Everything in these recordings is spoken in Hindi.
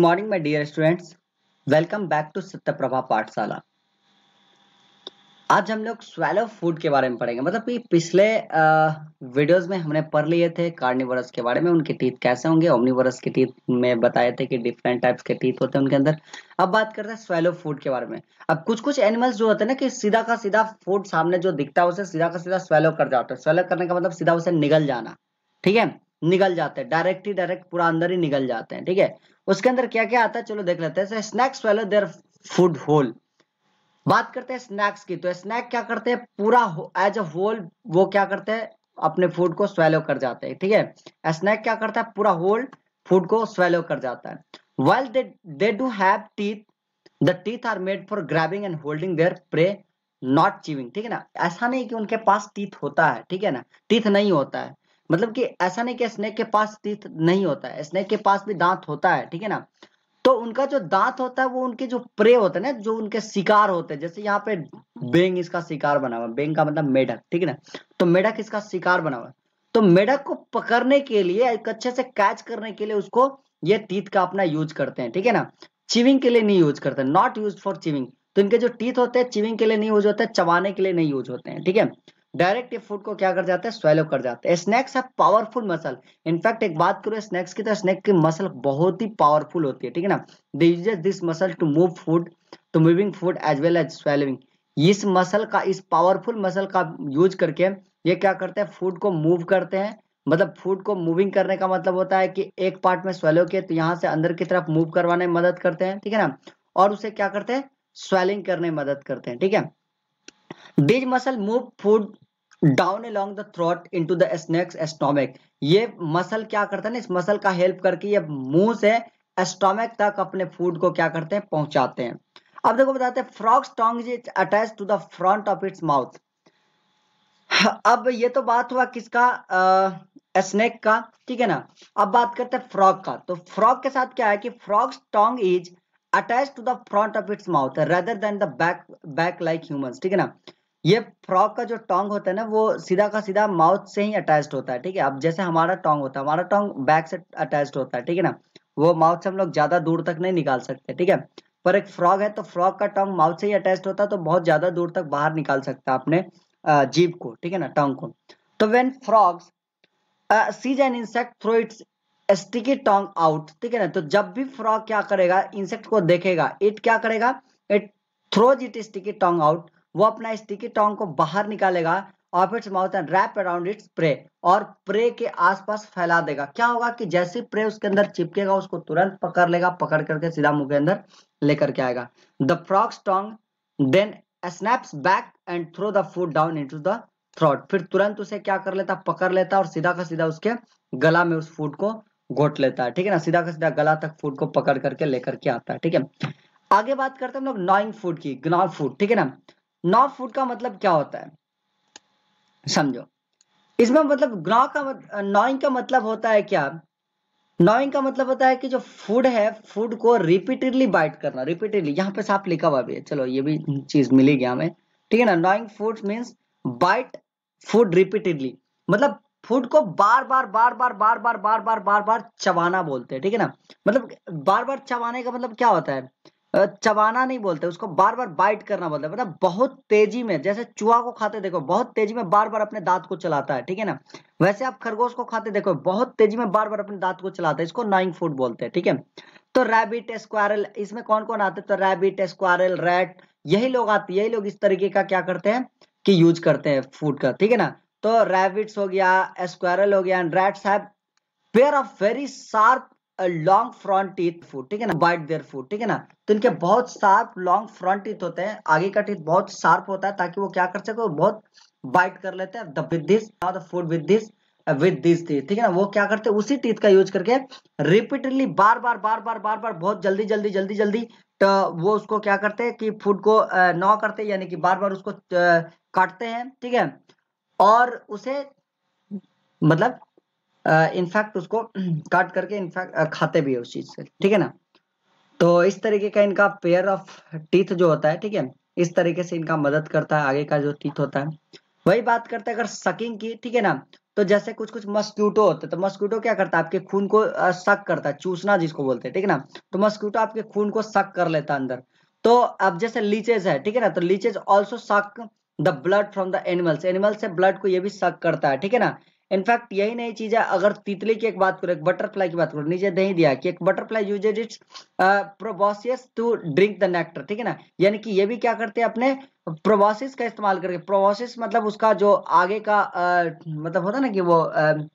Morning morning, dear students welcome back to Satya Prabha पाठशाला आज हम लोग स्वेलो फूड के बारे में पढ़ेंगे मतलब कि पिछले वीडियोस में हमने पढ़ लिए थे कार्निवरस के बारे में उनके टीथ कैसे होंगे ओमनीवरस के टीथ में बताए थे कि डिफरेंट टाइप्स के टीथ होते हैं उनके अंदर अब बात करते हैं स्वेलो फूड के बारे में अब कुछ कुछ एनिमल्स जो होते हैं ना कि सीधा का सीधा फूड सामने जो दिखता है उसे सीधा का सीधा स्वेलो कर जाता है स्वेलो करने का मतलब सीधा उसे निगल जाना ठीक है निगल जाते हैं डायरेक्ट ही डायरेक्ट पूरा अंदर ही निगल जाते हैं ठीक है उसके अंदर क्या क्या आता है चलो देख लेते हैं स्नैक्स वेलो देर फूड होल बात करते हैं स्नैक्स की तो स्नैक क्या करते हैं पूरा एज अ होल वो क्या करते हैं अपने फूड को स्वेलो कर जाते हैं ठीक है स्नैक क्या करता है पूरा होल फूड को स्वेलो कर जाता है well they do have teeth the teeth are made for grabbing and holding their prey not chewing ठीक है ना ऐसा नहीं कि उनके पास टीथ होता है ठीक है ना टीथ नहीं होता है मतलब कि ऐसा नहीं कि स्नेक के पास तीत नहीं होता है स्नेक के पास भी दांत होता है ठीक है ना तो उनका जो दांत होता है वो उनके जो प्रे होते हैं ना जो उनके शिकार होते हैं जैसे यहाँ पे बेंग इसका शिकार बना हुआ बेंग का मतलब मेढक ठीक है ना तो मेढक इसका शिकार बना हुआ तो मेढक को पकड़ने के लिए एक अच्छे से कैच करने के लिए उसको ये तीत का अपना यूज करते हैं ठीक है ना चिविंग के लिए नहीं यूज करते नॉट यूज फॉर चिविंग तो इनके जो टीथ होते हैं चिविंग के लिए नहीं यूज होते चबाने के लिए नहीं यूज होते हैं ठीक है डायरेक्ट ये फूड को क्या कर जाते हैं स्वेलो कर जाते हैं स्नैक्स है पावरफुल मसल इनफैक्ट एक बात करो स्नैक्स की तो स्नैक की मसल बहुत ही पावरफुल होती है ठीक है ना they this muscle to move food to moving food as well as swallowing इस मसल का इस पावरफुल मसल का यूज करके ये क्या करते हैं फूड को मूव करते हैं मतलब फूड को मूविंग करने का मतलब होता है कि एक पार्ट में स्वेलो के तो यहाँ से अंदर की तरफ मूव करवाने में मदद करते हैं ठीक है ना और उसे क्या करते हैं स्वेलिंग करने में मदद करते हैं ठीक है these muscle move food down along the throat to the snake's stomach ये मसल क्या करता है ना इस मसल का हेल्प करके ये मुंह से एस्टोमिक तक अपने फूड को क्या करते हैं पहुंचाते हैं अब देखो बताते हैं frog's tongue is attach to the front of its mouth अब ये तो बात हुआ किसका स्नेक का ठीक है ना अब बात करते हैं फ्रॉक का तो फ्रॉक के साथ क्या है कि frog's tongue is attach to the front of its mouth rather than the back back like human ठीक है ना ये फ्रॉग का जो टोंग होता है ना वो सीधा का सीधा माउथ से ही अटैच होता है ठीक है अब जैसे हमारा टोंग होता है हमारा टोंग बैक से अटैच होता है ठीक है ना वो माउथ से हम लोग ज्यादा दूर तक नहीं निकाल सकते ठीक है पर एक फ्रॉग है तो फ्रॉग का टोंग माउथ से ही अटैच होता है तो बहुत ज्यादा दूर तक बाहर निकाल सकता है अपने जीव को ठीक है ना टोंग को तो when frog sees an insect throw its sticky tongue out ठीक है ना तो जब भी फ्रॉग क्या करेगा इंसेक्ट को देखेगा इट क्या करेगा it throws it sticky tongue out वो अपना स्टिकी टोंग को बाहर निकालेगा और फिर mouth and wrap around its prey और प्रे के आसपास फैला देगा क्या होगा कि जैसे प्रे उसके अंदर चिपकेगा उसको तुरंत पकड़ लेगा पकड़ करके सीधा मुंह के अंदर लेकर के आएगा the frog's tongue then snaps back and throw the food down into the throat फिर तुरंत उसे क्या कर लेता पकड़ लेता और सीधा का सीधा उसके गला में उस फूड को घोट लेता है ठीक है ना सीधा का सीधा गला तक फूड को पकड़ करके लेकर के आता है ठीक है आगे बात करते हैं हम लोग नॉइंग फूड की ग्नॉल फूड ठीक है ना नॉट फूड का मतलब क्या होता है समझो इसमें मतलब ग्रॉ का नॉइंग का मतलब होता है क्या नॉइंग का मतलब होता है कि जो फूड है फूड को रिपीटेडली बाइट करना रिपीटेडली यहाँ पे साफ लिखा हुआ भी है चलो ये भी चीज मिली गया हमें ठीक है ना gnawing food means bite food repeatedly मतलब फूड को बार बार बार बार बार बार बार बार बार बार चबाना बोलते हैं ठीक है ना मतलब बार बार चबाने का मतलब क्या होता है चबाना नहीं बोलते उसको बार बार बाइट करना बोलते मतलब बहुत तेजी में जैसे चूहा को खाते देखो बहुत तेजी में बार बार अपने दांत को चलाता है ठीक है ना वैसे आप खरगोश को खाते देखो बहुत तेजी में बार बार अपने दांत को चलाता है इसको नाइंग फूड बोलते हैं ठीक है तो रैबिट स्क्वायरल इसमें कौन कौन आते तो रैबिट स्क्वायरल रैट यही लोग आते यही लोग इस तरीके का क्या करते हैं कि यूज करते हैं फूड का ठीक है ना तो रैबिट्स हो गया स्क्वायरल हो गया and rats have pair of very sharp long front teeth food ठीक है ना वाइट देयर फूड ठीक है ना तो इनके बहुत शार्प लॉन्ग फ्रंट टीथ होते हैं आगे का टीथ बहुत शार्प होता है ताकि वो क्या कर सके बहुत बाइट कर लेते हैं with this food with this with this teeth ठीक है ना वो क्या करते हैं उसी टीथ का यूज करके रिपीटेडली बार बार बार बार बार बार बहुत जल्दी जल्दी जल्दी जल्दी तो वो उसको क्या करते हैं कि फूड को नॉ uh, करते हैं यानी कि बार बार उसको uh, काटते हैं ठीक है और उसे मतलब इनफैक्ट उसको काट करके इनफैक्ट खाते भी है उस चीज से ठीक है ना तो इस तरीके का इनका पेयर ऑफ टीथ जो होता है ठीक है इस तरीके से इनका मदद करता है आगे का जो टीथ होता है वही बात करते हैं अगर सकिंग की ठीक है ना तो जैसे कुछ कुछ मस्क्यूटो होते तो मस्क्यूटो क्या करता है आपके खून को सक करता है चूसना जिसको बोलते हैं ठीक है ना तो मस्क्यूटो आपके खून को सक कर लेता है अंदर तो अब जैसे लीचेज है ठीक है ना तो leeches also suck the blood from the animals animals से ब्लड को ये भी सक करता है ठीक है ना इनफैक्ट यही नई चीज है अगर तितली की एक बात करो एक बटरफ्लाई की बात करो नीचे नहीं दिया कि एक butterfly uses its proboscis to drink the nectar ठीक है ना यानी कि ये भी क्या करते हैं अपने प्रोबोसिस का इस्तेमाल करके प्रोबोसिस मतलब उसका जो आगे का आ, uh, मतलब होता है ना कि वो uh,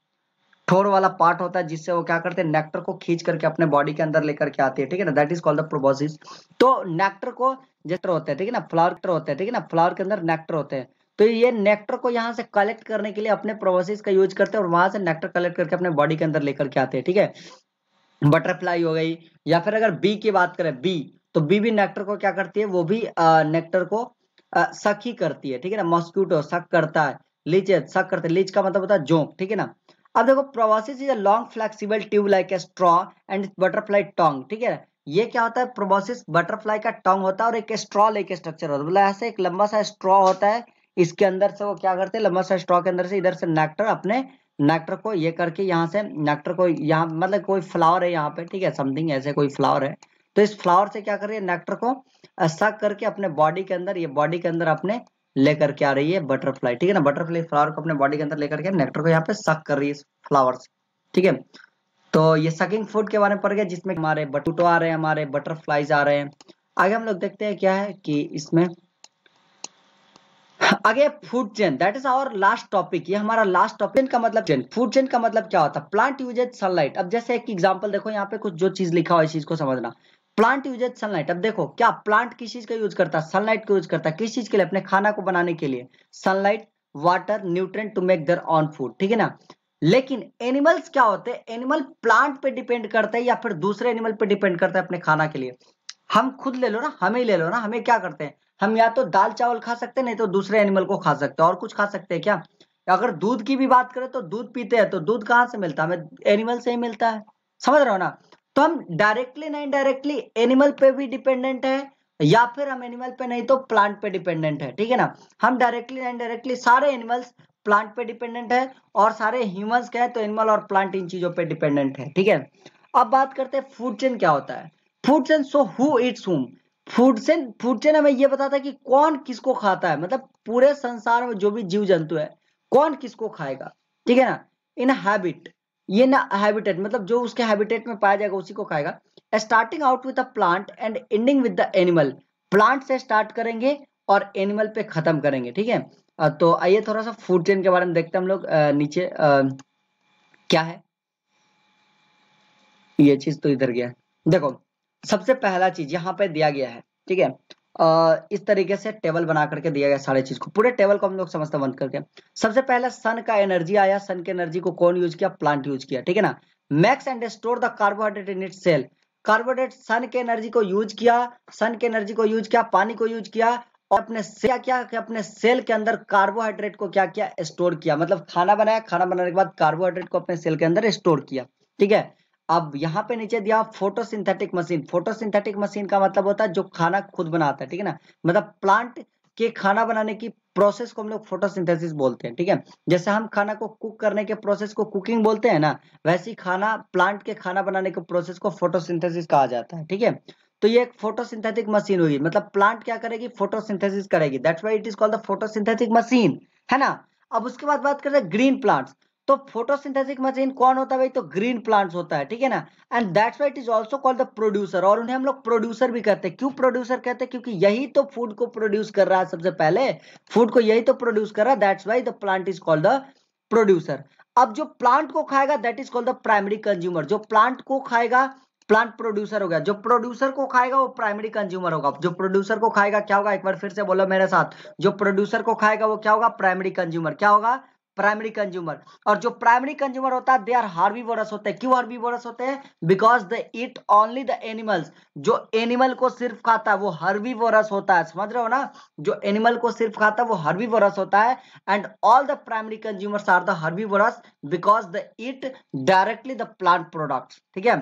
ठोर वाला पार्ट होता है जिससे वो क्या करते हैं नेक्टर को खींच करके अपने बॉडी के अंदर लेकर के आते हैं ठीक है ना that is called the proboscis तो नेक्टर को जेटर होते हैं ठीक है ना फ्लावर होते हैं ठीक है ना फ्लावर के अंदर नेक्टर होते हैं तो ये नेक्टर को यहाँ से कलेक्ट करने के लिए अपने प्रोसेस का यूज करते हैं और वहां से नेक्टर कलेक्ट करके अपने बॉडी के अंदर लेकर के आते हैं ठीक है बटरफ्लाई हो गई या फिर अगर बी की बात करें बी तो बी भी नेक्टर को क्या करती है वो भी आ, नेक्टर को सक ही करती है ठीक है ना मॉस्क्यूटो सक करता है लीच सक करते हैं लीच का मतलब होता है जोंक ठीक है ना अब देखो proboscis is a long flexible tube like a straw and butterfly tongue ठीक है ये क्या होता है प्रोबोसिस बटरफ्लाई का टोंग होता है और एक स्ट्रॉ लेके स्ट्रक्चर होता है मतलब ऐसे एक लंबा सा स्ट्रॉ होता है इसके अंदर से वो क्या करते हैं लंबा सा स्ट्रॉ के अंदर से इधर से नेक्टर अपने नेक्टर को ये करके यहाँ से नेक्टर को यहाँ मतलब कोई फ्लावर है यहाँ पे ठीक है समथिंग ऐसे कोई फ्लावर है तो इस फ्लावर से क्या कर रही है नेक्टर को सक करके अपने बॉडी के अंदर ये बॉडी के अंदर अपने लेकर के आ रही है बटरफ्लाई ठीक है ना बटरफ्लाई फ्लावर को अपने बॉडी के अंदर लेकर के नेक्टर को यहाँ पे सक कर रही है फ्लावर से ठीक है तो ये सकिंग फूड के बारे में पड़ गया जिसमें हमारे बटूटो आ रहे हैं हमारे बटरफ्लाईज आ रहे हैं आगे हम लोग देखते हैं क्या है कि इसमें आगे food chain that is our last topic ये हमारा लास्ट टॉपिक का मतलब चेन फूड चेन का मतलब क्या होता है प्लांट यूजेज सनलाइट अब जैसे एक एग्जांपल देखो यहाँ पे कुछ जो चीज लिखा हुआ है चीज को समझना प्लांट यूजेज सनलाइट अब देखो क्या प्लांट किस चीज का यूज करता है सनलाइट का यूज करता है किस चीज के लिए अपने खाना को बनाने के लिए sunlight water nutrient to make their own food ठीक है ना लेकिन एनिमल्स क्या होते हैं एनिमल प्लांट पे डिपेंड करता है या फिर दूसरे एनिमल पे डिपेंड करता है अपने खाना के लिए हम खुद ले लो ना हमें ले लो ना हमें क्या करते हैं हम या तो दाल चावल खा सकते हैं नहीं तो दूसरे एनिमल को खा सकते हैं और कुछ खा सकते हैं क्या अगर दूध की भी बात करें तो दूध पीते हैं तो दूध कहाँ से मिलता है हमें एनिमल से ही मिलता है समझ रहे हो ना तो हम डायरेक्टली ना इनडायरेक्टली एनिमल पे भी डिपेंडेंट है या फिर हम एनिमल पे नहीं तो प्लांट पे डिपेंडेंट है ठीक है ना हम डायरेक्टली ना इनडायरेक्टली सारे एनिमल्स प्लांट पे डिपेंडेंट है और सारे ह्यूमंस क्या है तो एनिमल और प्लांट इन चीजों पे डिपेंडेंट है ठीक है अब बात करते हैं फूड चेन क्या होता है food chain so who it's whom food chain food chain हमें यह बताता है कि कौन किसको खाता है मतलब पूरे संसार में जो भी जीव जंतु है कौन किसको खाएगा ठीक है ना इन हैबिट ये ना हैबिटेट मतलब जो उसके हैबिटेट में पाया जाएगा उसी को खाएगा starting out with a plant and ending with the animal plant से स्टार्ट करेंगे और एनिमल पे खत्म करेंगे ठीक है तो आइए थोड़ा सा फूड चेन के बारे में देखते हैं हम लोग नीचे आ, क्या है ये चीज तो इधर गया देखो सबसे पहला चीज यहाँ पे दिया गया है ठीक है इस तरीके से टेबल बना करके दिया गया सारे चीज को पूरे टेबल को हम लोग समझते बंद करके सबसे पहले सन का एनर्जी आया सन के एनर्जी को कौन यूज किया प्लांट यूज किया ठीक है ना makes and store the carbohydrate in it cell carbohydrate sun के एनर्जी को यूज किया सन के एनर्जी को यूज किया पानी को यूज किया और अपने क्या क्या कि अपने सेल के अंदर कार्बोहाइड्रेट को क्या किया स्टोर किया मतलब खाना बनाया खाना बनाने के बाद कार्बोहाइड्रेट को अपने सेल के अंदर स्टोर किया ठीक है अब यहाँ पे नीचे दिया फोटोसिंथेटिक मशीन फोटोसिंथेटिक मशीन का मतलब होता है जो खाना खुद बनाता है ठीक है ना मतलब प्लांट के खाना बनाने की प्रोसेस को हम लोग फोटोसिंथेसिस बोलते हैं ठीक है जैसे हम खाना को कुक करने के प्रोसेस को कुकिंग बोलते हैं ना वैसे खाना प्लांट के खाना बनाने के प्रोसेस को फोटोसिंथेसिस कहा जाता है ठीक है तो ये एक फोटोसिंथेटिक मशीन होगी मतलब प्लांट क्या करेगी फोटोसिंथेसिस करेगी that's why it is called the photosynthetic machine है ना अब उसके बाद बात करते हैं ग्रीन प्लांट्स तो फोटोसिंथेसिक मशीन कौन होता है भाई तो ग्रीन प्लांट्स होता है ठीक है ना and that's why it is also called the producer और उन्हें हम लोग प्रोड्यूसर भी कहते हैं क्यों प्रोड्यूसर कहते हैं क्योंकि यही तो फूड को प्रोड्यूस कर रहा है सबसे पहले फूड को यही तो प्रोड्यूस कर रहा है that's why the plant is called the producer अब जो प्लांट को खाएगा that is called the primary consumer जो प्लांट को खाएगा प्लांट प्रोड्यूसर हो गया जो प्रोड्यूसर को खाएगा वो प्राइमरी कंज्यूमर होगा जो प्रोड्यूसर को खाएगा क्या होगा एक बार फिर से बोलो मेरे साथ जो प्रोड्यूसर को खाएगा वो क्या होगा प्राइमरी कंज्यूमर क्या होगा प्राइमरी कंज्यूमर और जो प्राइमरी कंज्यूमर होता है दे आर हार्बीवोरस होते हैं क्यों हार्बीवोरस होते हैं because the eat only the animals जो एनिमल को सिर्फ खाता है वो हर्बीवोरस होता है समझ रहे हो ना जो एनिमल को सिर्फ खाता है वो हर्बीवोरस होता है and all the primary consumers are the herbivorous because the eat directly the plant product ठीक है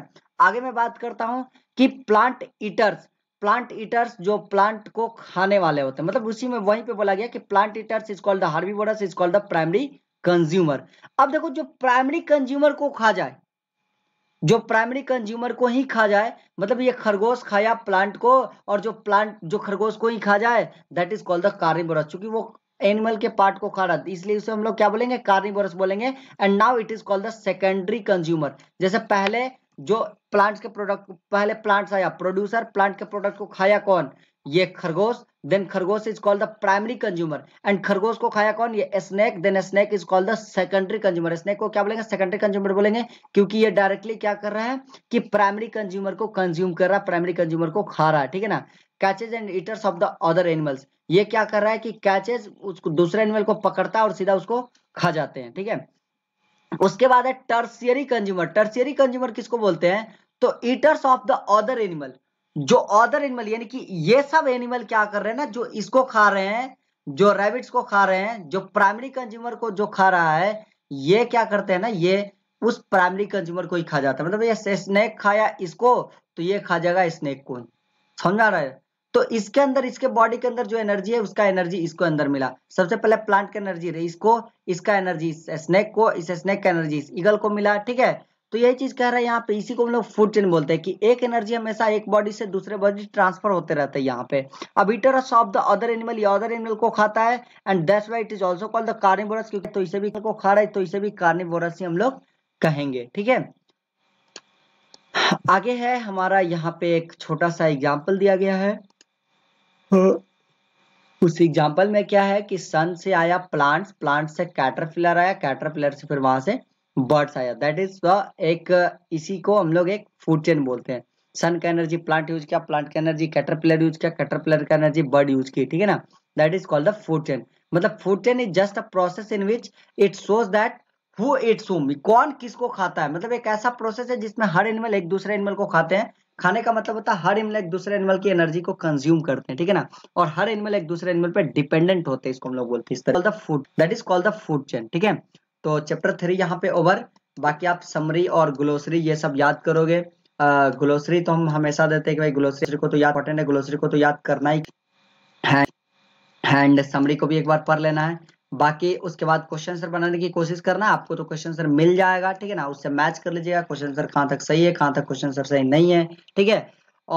आगे मैं बात करता हूं कि प्लांट ईटर्स प्लांट ईटर्स जो प्लांट को खाने वाले होते हैं मतलब उसी में वहीं पे बोला गया कि plant eaters is called the herbivorous is called the primary consumer अब देखो जो प्राइमरी कंज्यूमर को खा जाए जो प्राइमरी कंज्यूमर को ही खा जाए मतलब ये खरगोश खाया प्लांट को और जो प्लांट जो खरगोश को ही खा जाए that is called the carnivorous क्योंकि वो एनिमल के पार्ट को खा रहा था इसलिए उसे हम लोग क्या बोलेंगे कार्निवोरस बोलेंगे and now it is called the secondary consumer जैसे पहले जो प्लांट्स के प्रोडक्ट पहले प्लांट्स आया प्रोड्यूसर प्लांट के प्रोडक्ट को खाया कौन ये खरगोश देन खरगोश is called the primary consumer and खरगोश को खाया कौन ये snake then snake is called the secondary consumer snake को क्या बोलेंगे सेकेंडरी कंज्यूमर बोलेंगे क्योंकि ये डायरेक्टली क्या कर रहा है कि प्राइमरी कंज्यूमर को कंज्यूम कर रहा है प्राइमरी कंज्यूमर को खा रहा है ठीक है ना catches and eaters of the other animals ये क्या कर रहा है कि कैचेज उसको दूसरे एनिमल को पकड़ता है और सीधा उसको खा जाते हैं ठीक है उसके बाद है टर्सियरी कंज्यूमर टर्सियरी कंज्यूमर किसको बोलते हैं तो eaters of the other animal जो अदर एनिमल यानी कि ये सब एनिमल क्या कर रहे हैं ना जो इसको खा रहे हैं जो रैबिट्स को खा रहे हैं जो प्राइमरी कंज्यूमर को जो खा रहा है ये क्या करते हैं ना ये उस प्राइमरी कंज्यूमर को ही खा जाता है मतलब ये स्नेक खाया इसको तो ये खा जाएगा स्नेक को समझ आ रहा है तो इसके अंदर इसके बॉडी के अंदर जो एनर्जी है उसका एनर्जी इसको अंदर मिला सबसे पहले प्लांट का एनर्जी रही इसको इसका एनर्जी इस स्नेक को इस स्नेक का एनर्जी इस ईगल को मिला ठीक है तो यही चीज कह रहा है यहाँ पे इसी को हम लोग फूड चेन बोलते हैं कि एक एनर्जी हमेशा एक बॉडी से दूसरे बॉडी ट्रांसफर होते रहते हैं यहाँ पे अब eater of the other animal या अदर एनिमल को खाता है and that's why it is also called the carnivorous क्योंकि तो इसे भी को खा रहा है तो इसे भी कार्निवोरस ही हम लोग कहेंगे ठीक है आगे है हमारा यहाँ पे एक छोटा सा एग्जाम्पल दिया गया है उस एग्जाम्पल में क्या है कि सन से आया प्लांट्स प्लांट से कैटरपिलर आया कैटरपिलर से फिर वहां से बर्ड्स आया दैट इज एक इसी को हम लोग एक फूड चेन बोलते हैं सन का एनर्जी प्लांट यूज किया प्लांट का एनर्जी कैटरपिलर यूज किया कैटरपिलर का एनर्जी बर्ड यूज की ठीक है ना that is called the food chain मतलब food chain is just a process in which it shows that who it's whom कौन किसको खाता है मतलब एक ऐसा प्रोसेस है जिसमें हर एनिमल एक दूसरे एनिमल को खाते हैं खाने का मतलब होता है हर एनिमल एक दूसरे एनिमल की एनर्जी को कंज्यूम करते हैं ठीक है ना और हर एनिमल एक दूसरे एनिमल पे डिपेंडेंट होते हैं इसको हम लोग बोलते हैं food that is called the food chain ठीक है तो चैप्टर थ्री यहाँ पे ओवर बाकी आप समरी और ग्लोसरी ये सब याद करोगे ग्लोसरी तो हम हमेशा देते हैं कि भाई ग्लोसरी को तो याद इंपॉर्टेंट है ग्लोसरी को तो याद करना ही एंड समरी को भी एक बार पढ़ लेना है बाकी उसके बाद क्वेश्चन आंसर बनाने की कोशिश करना आपको तो क्वेश्चन आंसर मिल जाएगा ठीक है ना उससे मैच कर लीजिएगा क्वेश्चन आंसर कहाँ तक सही है कहाँ तक क्वेश्चन आंसर सही नहीं है ठीक है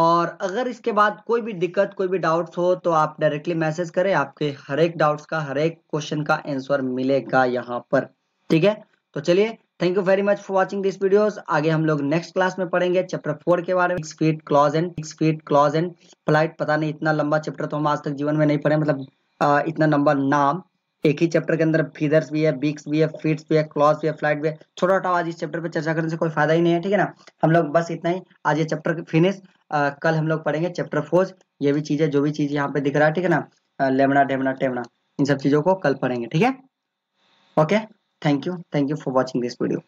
और अगर इसके बाद कोई भी दिक्कत कोई भी डाउट्स हो तो आप डायरेक्टली मैसेज करें आपके हर एक डाउट्स का हर एक क्वेश्चन का आंसर मिलेगा यहाँ पर ठीक है तो चलिए thank you very much for watching this videos आगे हम लोग नेक्स्ट क्लास में पढ़ेंगे चैप्टर फोर के बारे में feet claws and six feet claws and flight पता नहीं इतना लंबा चैप्टर तो हम आज तक जीवन में नहीं पढ़े मतलब आ, इतना लंबा नाम एक ही चैप्टर के अंदर फीदर्स भी है बीक्स भी है फीट्स भी है क्लॉज भी है फ्लाइट भी है छोटा छोटा आज इस चैप्टर पे चर्चा करने से कोई फायदा ही नहीं है ठीक है ना हम लोग बस इतना ही आज ये चैप्टर फिनिश कल हम लोग पढ़ेंगे चैप्टर फोर ये भी चीज है जो भी चीज यहाँ पे दिख रहा है ठीक है ना लेमना डेमना टेमना इन सब चीजों को कल पढ़ेंगे ठीक है okay Thank you. Thank you for watching this video.